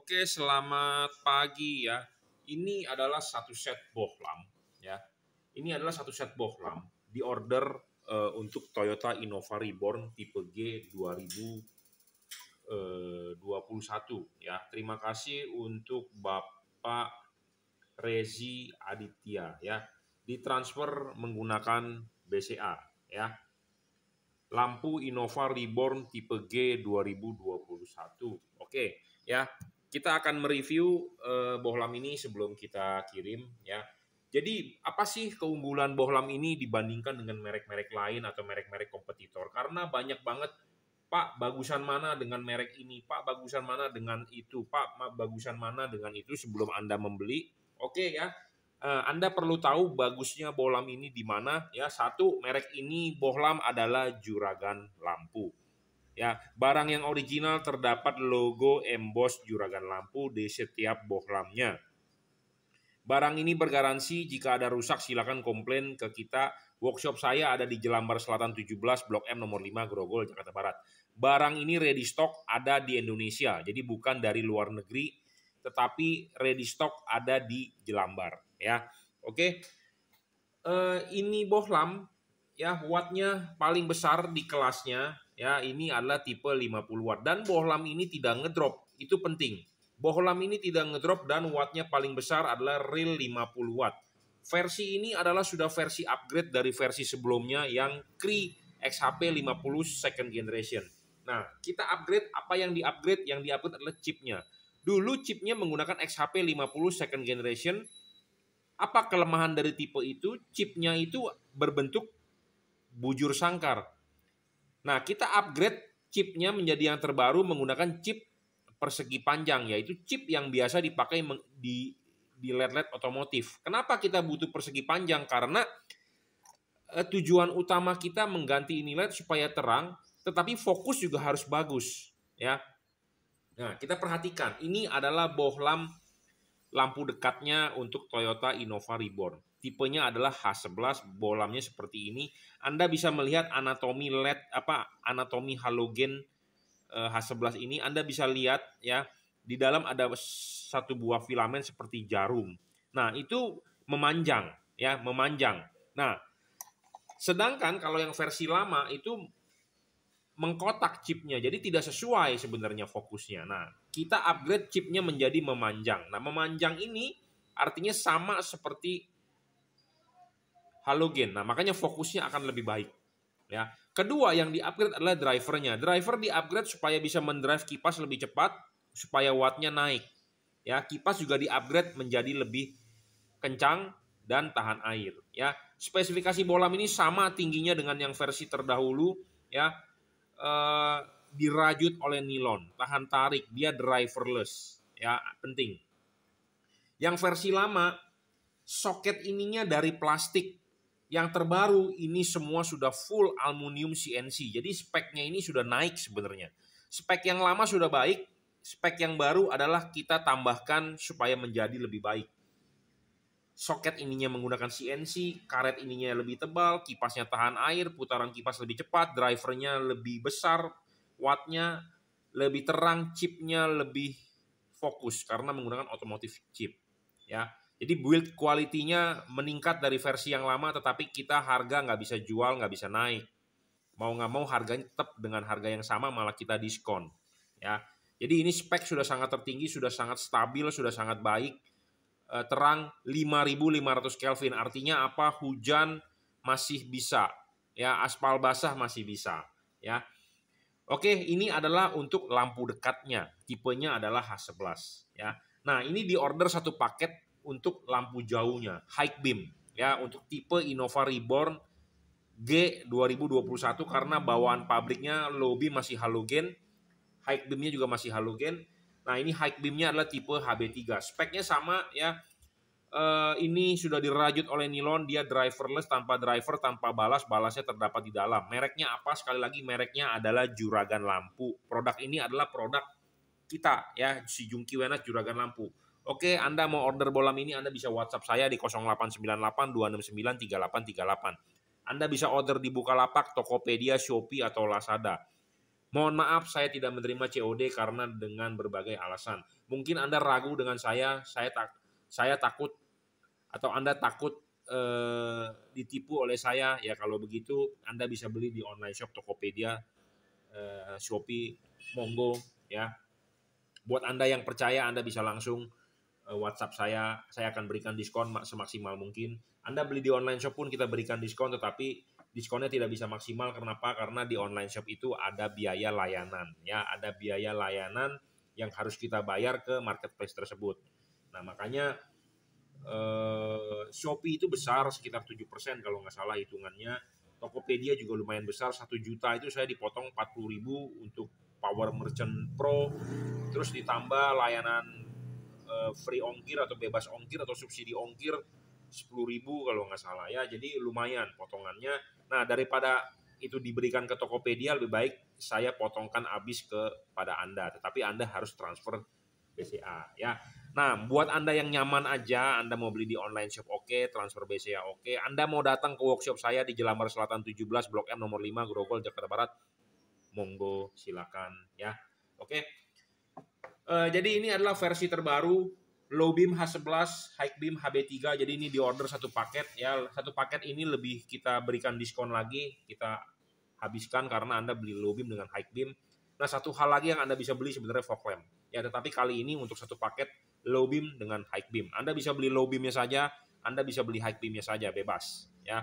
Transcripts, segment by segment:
Oke, selamat pagi ya. Ini adalah satu set bohlam ya. Ini adalah satu set bohlam di order uh, untuk Toyota Innova Reborn tipe G 2021 eh, ya. Terima kasih untuk Bapak Rezi Aditya ya. Ditransfer menggunakan BCA ya. Lampu Innova Reborn tipe G 2021. Oke, ya kita akan mereview uh, bohlam ini sebelum kita kirim ya. Jadi apa sih keunggulan bohlam ini dibandingkan dengan merek-merek lain atau merek-merek kompetitor? Karena banyak banget Pak bagusan mana dengan merek ini, Pak bagusan mana dengan itu, Pak bagusan mana dengan itu sebelum Anda membeli. Oke ya. Eh, anda perlu tahu bagusnya bohlam ini di mana ya. Satu, merek ini bohlam adalah juragan lampu. Ya, barang yang original terdapat logo emboss juragan lampu di setiap bohlamnya. Barang ini bergaransi jika ada rusak silakan komplain ke kita. Workshop saya ada di Jelambar Selatan 17 Blok M nomor 5 Grogol Jakarta Barat. Barang ini ready stock ada di Indonesia. Jadi bukan dari luar negeri tetapi ready stock ada di Jelambar ya. Oke. Uh, ini bohlam ya wattnya paling besar di kelasnya Ya, ini adalah tipe 50 watt dan bohlam ini tidak ngedrop. Itu penting. Bohlam ini tidak ngedrop dan wattnya paling besar adalah real 50 watt. Versi ini adalah sudah versi upgrade dari versi sebelumnya yang Cree XHP 50 second generation. Nah, kita upgrade apa yang di-upgrade? Yang di-upgrade adalah chipnya. Dulu chipnya menggunakan XHP 50 second generation. Apa kelemahan dari tipe itu? Chipnya itu berbentuk bujur sangkar. Nah, kita upgrade chipnya menjadi yang terbaru menggunakan chip persegi panjang, yaitu chip yang biasa dipakai di di LED-LED otomotif. Kenapa kita butuh persegi panjang? Karena eh, tujuan utama kita mengganti ini LED supaya terang, tetapi fokus juga harus bagus, ya. Nah, kita perhatikan, ini adalah bohlam lampu dekatnya untuk Toyota Innova Reborn tipenya adalah H11, bolamnya seperti ini. Anda bisa melihat anatomi LED apa anatomi halogen H11 eh, ini Anda bisa lihat ya di dalam ada satu buah filamen seperti jarum. Nah, itu memanjang ya, memanjang. Nah, sedangkan kalau yang versi lama itu mengkotak chipnya, jadi tidak sesuai sebenarnya fokusnya. Nah, kita upgrade chipnya menjadi memanjang. Nah, memanjang ini artinya sama seperti halogen. Nah, makanya fokusnya akan lebih baik. Ya. Kedua yang di-upgrade adalah drivernya. Driver di-upgrade supaya bisa mendrive kipas lebih cepat, supaya wattnya naik. Ya, kipas juga di-upgrade menjadi lebih kencang dan tahan air, ya. Spesifikasi bolam ini sama tingginya dengan yang versi terdahulu, ya. E, dirajut oleh nilon, tahan tarik, dia driverless, ya, penting. Yang versi lama soket ininya dari plastik yang terbaru ini semua sudah full aluminium CNC. Jadi speknya ini sudah naik sebenarnya. Spek yang lama sudah baik, spek yang baru adalah kita tambahkan supaya menjadi lebih baik. Soket ininya menggunakan CNC, karet ininya lebih tebal, kipasnya tahan air, putaran kipas lebih cepat, drivernya lebih besar, wattnya lebih terang, chipnya lebih fokus karena menggunakan otomotif chip. Ya, jadi build quality-nya meningkat dari versi yang lama, tetapi kita harga nggak bisa jual, nggak bisa naik. Mau nggak mau harganya tetap dengan harga yang sama, malah kita diskon. Ya, jadi ini spek sudah sangat tertinggi, sudah sangat stabil, sudah sangat baik. Eh, terang 5.500 Kelvin, artinya apa? Hujan masih bisa, ya aspal basah masih bisa, ya. Oke, ini adalah untuk lampu dekatnya. Tipenya adalah H11, ya. Nah, ini di order satu paket untuk lampu jauhnya, high beam ya untuk tipe Innova Reborn G 2021 karena bawaan pabriknya lobby masih halogen, high beamnya juga masih halogen. Nah ini high beamnya adalah tipe HB3. Speknya sama ya. Uh, ini sudah dirajut oleh nilon, dia driverless tanpa driver, tanpa balas, balasnya terdapat di dalam. Mereknya apa? Sekali lagi mereknya adalah Juragan Lampu. Produk ini adalah produk kita ya, si Jungki Wenas Juragan Lampu. Oke, Anda mau order bolam ini, Anda bisa WhatsApp saya di 0898-269-3838. Anda bisa order di Bukalapak, Tokopedia, Shopee, atau Lazada. Mohon maaf saya tidak menerima COD karena dengan berbagai alasan. Mungkin Anda ragu dengan saya, saya tak saya takut atau Anda takut eh, ditipu oleh saya. Ya kalau begitu Anda bisa beli di online shop Tokopedia, eh, Shopee, Monggo ya. Buat Anda yang percaya Anda bisa langsung Eh, WhatsApp saya, saya akan berikan diskon semaksimal mungkin. Anda beli di online shop pun kita berikan diskon, tetapi diskonnya tidak bisa maksimal. Kenapa? Karena di online shop itu ada biaya layanan, ya, ada biaya layanan yang harus kita bayar ke marketplace tersebut. Nah, makanya eh, Shopee itu besar sekitar 7% kalau nggak salah hitungannya. Tokopedia juga lumayan besar, 1 juta itu saya dipotong 40 ribu untuk Power Merchant Pro, terus ditambah layanan Eh, free ongkir atau bebas ongkir atau subsidi ongkir 10.000 kalau nggak salah ya. Jadi lumayan potongannya. Nah, daripada itu diberikan ke Tokopedia lebih baik saya potongkan habis kepada Anda, tetapi Anda harus transfer BCA ya. Nah, buat Anda yang nyaman aja, Anda mau beli di online shop oke, okay, transfer BCA oke. Okay. Anda mau datang ke workshop saya di Jelambar Selatan 17 Blok M nomor 5 Grogol Jakarta Barat, monggo silakan ya. Oke. Okay. Uh, jadi ini adalah versi terbaru low beam H11, high beam HB3. Jadi ini di order satu paket ya. Satu paket ini lebih kita berikan diskon lagi, kita habiskan karena Anda beli low beam dengan high beam. Nah, satu hal lagi yang Anda bisa beli sebenarnya fog lamp. Ya, tetapi kali ini untuk satu paket low beam dengan high beam. Anda bisa beli low beamnya saja, Anda bisa beli high beamnya saja, bebas. Ya,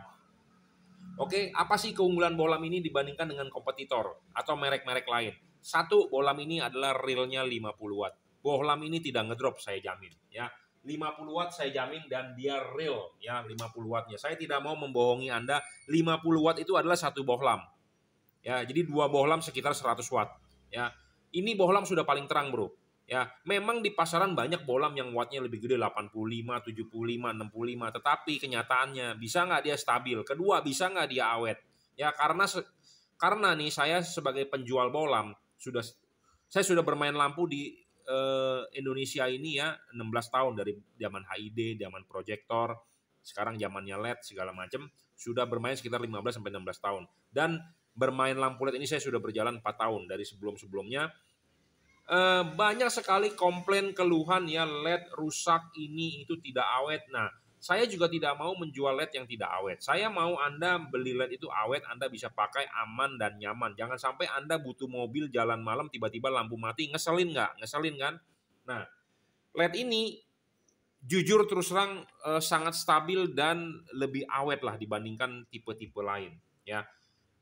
Oke, apa sih keunggulan bolam ini dibandingkan dengan kompetitor atau merek-merek lain? Satu, bohlam ini adalah realnya 50 watt. Bohlam ini tidak ngedrop, saya jamin. Ya, 50 watt saya jamin dan dia real ya 50 wattnya. Saya tidak mau membohongi Anda, 50 watt itu adalah satu bohlam. Ya, jadi dua bohlam sekitar 100 watt ya. Ini bohlam sudah paling terang, Bro. Ya, memang di pasaran banyak bohlam yang wattnya lebih gede 85, 75, 65, tetapi kenyataannya bisa nggak dia stabil? Kedua, bisa nggak dia awet? Ya, karena karena nih saya sebagai penjual bohlam sudah saya sudah bermain lampu di uh, Indonesia ini ya 16 tahun dari zaman HID, zaman proyektor, sekarang zamannya LED segala macam sudah bermain sekitar 15 sampai 16 tahun dan bermain lampu LED ini saya sudah berjalan 4 tahun dari sebelum-sebelumnya Uh, banyak sekali komplain keluhan ya LED rusak ini itu tidak awet. Nah, saya juga tidak mau menjual LED yang tidak awet. Saya mau Anda beli LED itu awet, Anda bisa pakai aman dan nyaman. Jangan sampai Anda butuh mobil jalan malam tiba-tiba lampu mati, ngeselin nggak? Ngeselin kan? Nah, LED ini jujur terus terang eh, sangat stabil dan lebih awet lah dibandingkan tipe-tipe lain. Ya,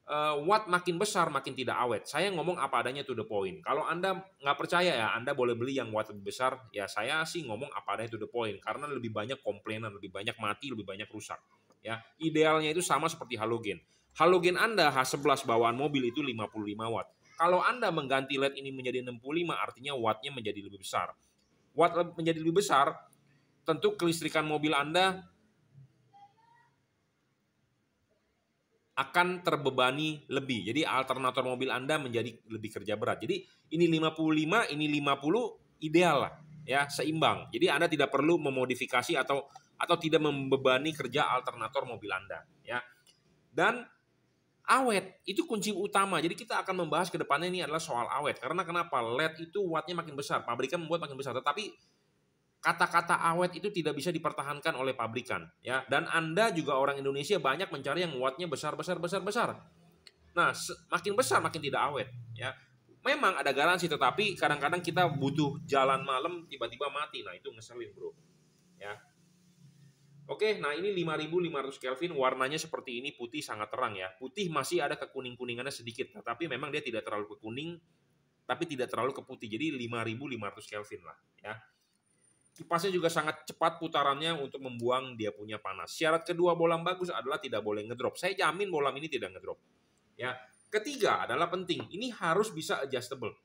uh, eh, watt makin besar makin tidak awet. Saya ngomong apa adanya to the point. Kalau Anda nggak percaya ya, Anda boleh beli yang watt lebih besar. Ya saya sih ngomong apa adanya to the point karena lebih banyak komplainan, lebih banyak mati, lebih banyak rusak. Ya, idealnya itu sama seperti halogen. Halogen Anda H11 bawaan mobil itu 55 watt. Kalau Anda mengganti LED ini menjadi 65, artinya wattnya menjadi lebih besar. Watt menjadi lebih besar, tentu kelistrikan mobil Anda akan terbebani lebih. Jadi alternator mobil Anda menjadi lebih kerja berat. Jadi ini 55, ini 50 ideal lah ya, seimbang. Jadi Anda tidak perlu memodifikasi atau atau tidak membebani kerja alternator mobil Anda ya. Dan awet itu kunci utama. Jadi kita akan membahas ke depannya ini adalah soal awet. Karena kenapa? LED itu wattnya makin besar, pabrikan membuat makin besar, tetapi kata-kata awet itu tidak bisa dipertahankan oleh pabrikan ya dan Anda juga orang Indonesia banyak mencari yang wattnya besar besar besar besar. Nah, makin besar makin tidak awet ya. Memang ada garansi tetapi kadang-kadang kita butuh jalan malam tiba-tiba mati. Nah, itu ngeselin, Bro. Ya. Oke, nah ini 5500 Kelvin warnanya seperti ini putih sangat terang ya. Putih masih ada kekuning-kuningannya sedikit, tapi memang dia tidak terlalu kekuning, tapi tidak terlalu keputih. Jadi 5500 Kelvin lah ya. Kipasnya juga sangat cepat putarannya untuk membuang dia punya panas. Syarat kedua bolam bagus adalah tidak boleh ngedrop. Saya jamin bolam ini tidak ngedrop. Ya. Ketiga adalah penting. Ini harus bisa adjustable.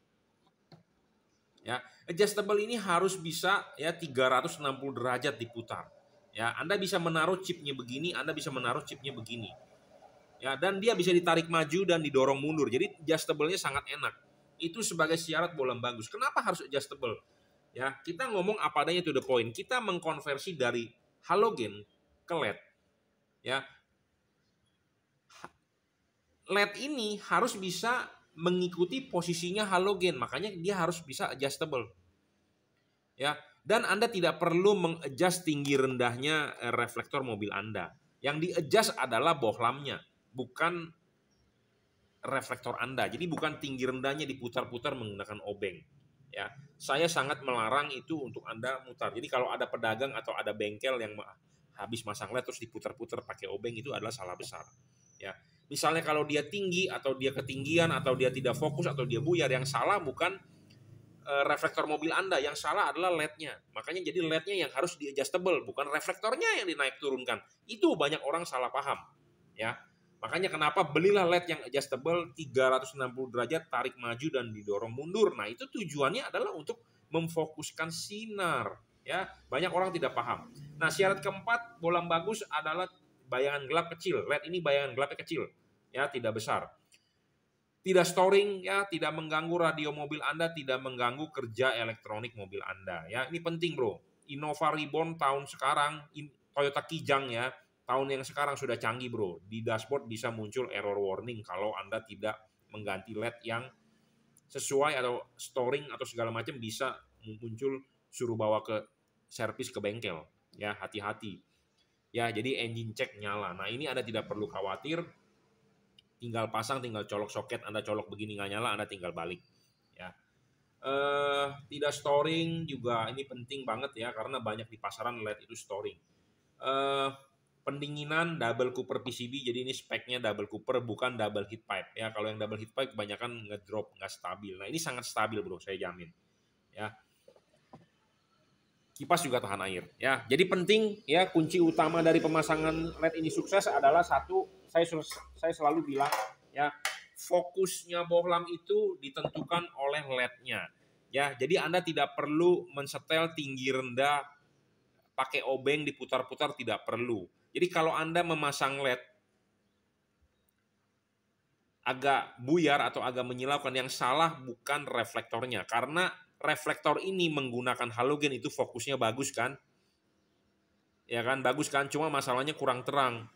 Ya, adjustable ini harus bisa ya 360 derajat diputar. Ya, Anda bisa menaruh chipnya begini, Anda bisa menaruh chipnya begini. Ya, dan dia bisa ditarik maju dan didorong mundur. Jadi adjustable-nya sangat enak. Itu sebagai syarat bolam bagus. Kenapa harus adjustable? Ya, kita ngomong apa adanya to the point. Kita mengkonversi dari halogen ke LED. Ya. LED ini harus bisa mengikuti posisinya halogen, makanya dia harus bisa adjustable. Ya, dan Anda tidak perlu mengadjust tinggi rendahnya eh, reflektor mobil Anda. Yang diadjust adalah bohlamnya, bukan reflektor Anda. Jadi bukan tinggi rendahnya diputar-putar menggunakan obeng ya saya sangat melarang itu untuk anda mutar jadi kalau ada pedagang atau ada bengkel yang habis masang led terus diputar-putar pakai obeng itu adalah salah besar ya misalnya kalau dia tinggi atau dia ketinggian atau dia tidak fokus atau dia buyar yang salah bukan eh, reflektor mobil anda yang salah adalah lednya makanya jadi lednya yang harus di adjustable bukan reflektornya yang dinaik turunkan itu banyak orang salah paham ya Makanya kenapa belilah LED yang adjustable 360 derajat tarik maju dan didorong mundur. Nah, itu tujuannya adalah untuk memfokuskan sinar, ya. Banyak orang tidak paham. Nah, syarat keempat bolam bagus adalah bayangan gelap kecil. LED ini bayangan gelapnya kecil, ya, tidak besar. Tidak storing, ya, tidak mengganggu radio mobil Anda, tidak mengganggu kerja elektronik mobil Anda, ya. Ini penting, Bro. Innova Ribbon tahun sekarang Toyota Kijang ya tahun yang sekarang sudah canggih bro. Di dashboard bisa muncul error warning kalau Anda tidak mengganti LED yang sesuai atau storing atau segala macam bisa muncul suruh bawa ke servis ke bengkel. Ya, hati-hati. Ya, jadi engine check nyala. Nah, ini Anda tidak perlu khawatir. Tinggal pasang, tinggal colok soket, Anda colok begini nggak nyala, Anda tinggal balik. Ya. Eh, tidak storing juga ini penting banget ya karena banyak di pasaran LED itu storing. Eh, pendinginan double Cooper PCB jadi ini speknya double Cooper bukan double heat pipe ya kalau yang double heat pipe kebanyakan ngedrop nggak stabil nah ini sangat stabil bro saya jamin ya kipas juga tahan air ya jadi penting ya kunci utama dari pemasangan led ini sukses adalah satu saya saya selalu bilang ya fokusnya bohlam itu ditentukan oleh lednya ya jadi anda tidak perlu mensetel tinggi rendah pakai obeng diputar-putar tidak perlu. Jadi kalau Anda memasang LED agak buyar atau agak menyilaukan yang salah bukan reflektornya karena reflektor ini menggunakan halogen itu fokusnya bagus kan? Ya kan bagus kan cuma masalahnya kurang terang.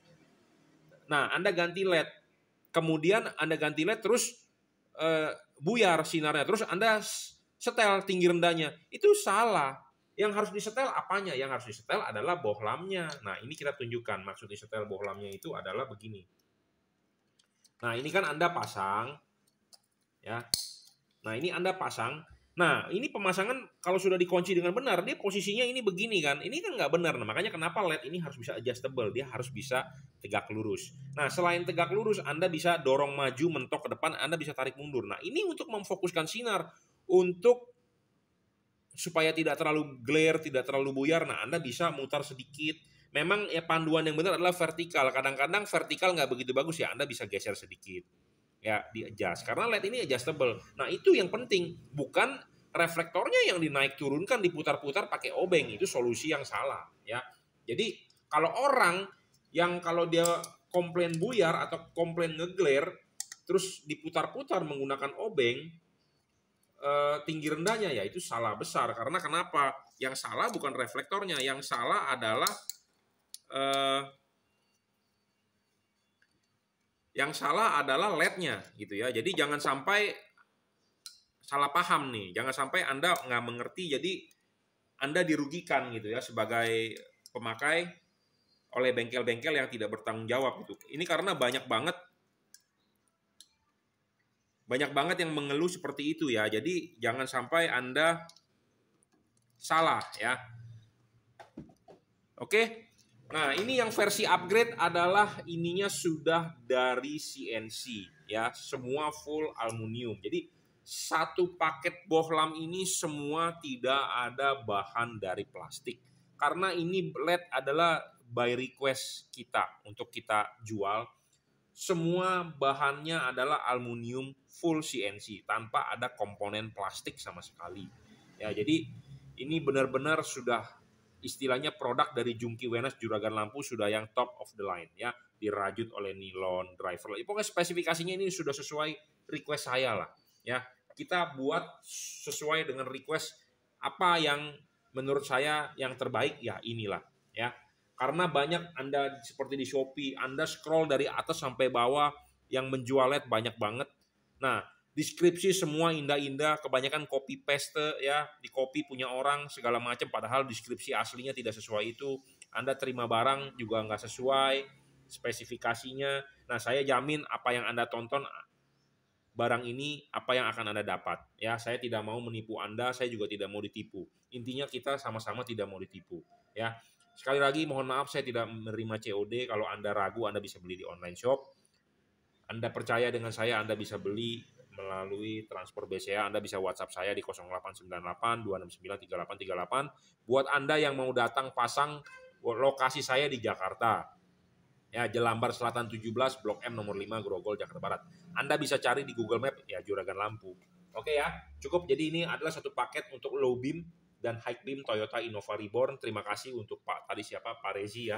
Nah, Anda ganti LED. Kemudian Anda ganti LED terus e, buyar sinarnya terus Anda setel tinggi rendahnya. Itu salah yang harus disetel apanya? Yang harus disetel adalah bohlamnya. Nah, ini kita tunjukkan. Maksud disetel bohlamnya itu adalah begini. Nah, ini kan Anda pasang. ya. Nah, ini Anda pasang. Nah, ini pemasangan kalau sudah dikunci dengan benar, dia posisinya ini begini kan. Ini kan nggak benar. Nah, makanya kenapa LED ini harus bisa adjustable. Dia harus bisa tegak lurus. Nah, selain tegak lurus, Anda bisa dorong maju, mentok ke depan, Anda bisa tarik mundur. Nah, ini untuk memfokuskan sinar. Untuk supaya tidak terlalu glare, tidak terlalu buyar, nah Anda bisa mutar sedikit. Memang ya panduan yang benar adalah vertikal. Kadang-kadang vertikal nggak begitu bagus ya, Anda bisa geser sedikit. Ya, di adjust. Karena LED ini adjustable. Nah, itu yang penting. Bukan reflektornya yang dinaik turunkan, diputar-putar pakai obeng. Itu solusi yang salah. ya Jadi, kalau orang yang kalau dia komplain buyar atau komplain ngeglare, terus diputar-putar menggunakan obeng, Eh, tinggi rendahnya ya itu salah besar karena kenapa? Yang salah bukan reflektornya, yang salah adalah eh, yang salah adalah lednya gitu ya. Jadi jangan sampai salah paham nih, jangan sampai Anda nggak mengerti jadi Anda dirugikan gitu ya sebagai pemakai oleh bengkel-bengkel yang tidak bertanggung jawab itu Ini karena banyak banget banyak banget yang mengeluh seperti itu ya. Jadi jangan sampai Anda salah ya. Oke. Nah, ini yang versi upgrade adalah ininya sudah dari CNC ya, semua full aluminium. Jadi satu paket bohlam ini semua tidak ada bahan dari plastik. Karena ini LED adalah by request kita untuk kita jual semua bahannya adalah aluminium full CNC tanpa ada komponen plastik sama sekali. Ya, jadi ini benar-benar sudah istilahnya produk dari Jungki Wenas Juragan Lampu sudah yang top of the line ya, dirajut oleh nilon, driver. Ya, pokoknya spesifikasinya ini sudah sesuai request saya lah ya. Kita buat sesuai dengan request apa yang menurut saya yang terbaik ya inilah ya. Karena banyak Anda seperti di Shopee, Anda scroll dari atas sampai bawah yang menjual LED banyak banget. Nah, deskripsi semua indah-indah, kebanyakan copy paste ya, di copy punya orang segala macam padahal deskripsi aslinya tidak sesuai itu. Anda terima barang juga nggak sesuai spesifikasinya. Nah, saya jamin apa yang Anda tonton barang ini apa yang akan Anda dapat. Ya, saya tidak mau menipu Anda, saya juga tidak mau ditipu. Intinya kita sama-sama tidak mau ditipu, ya. Sekali lagi mohon maaf saya tidak menerima COD. Kalau Anda ragu Anda bisa beli di online shop. Anda percaya dengan saya Anda bisa beli melalui transfer BCA Anda bisa WhatsApp saya di 0898 269 3838 buat Anda yang mau datang pasang lokasi saya di Jakarta. Ya, Jelambar Selatan 17 Blok M nomor 5 Grogol Jakarta Barat. Anda bisa cari di Google Map ya Juragan Lampu. Oke ya, cukup. Jadi ini adalah satu paket untuk low beam dan high beam Toyota Innova Reborn. Terima kasih untuk Pak tadi siapa Pak Rezi ya.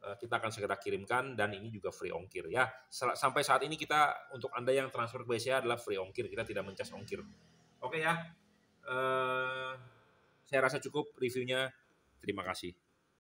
Eh, kita akan segera kirimkan dan ini juga free ongkir ya. Sampai saat ini kita untuk anda yang transfer ke BCA adalah free ongkir. Kita tidak mencas ongkir. Oke ya. Eh, saya rasa cukup reviewnya. Terima kasih.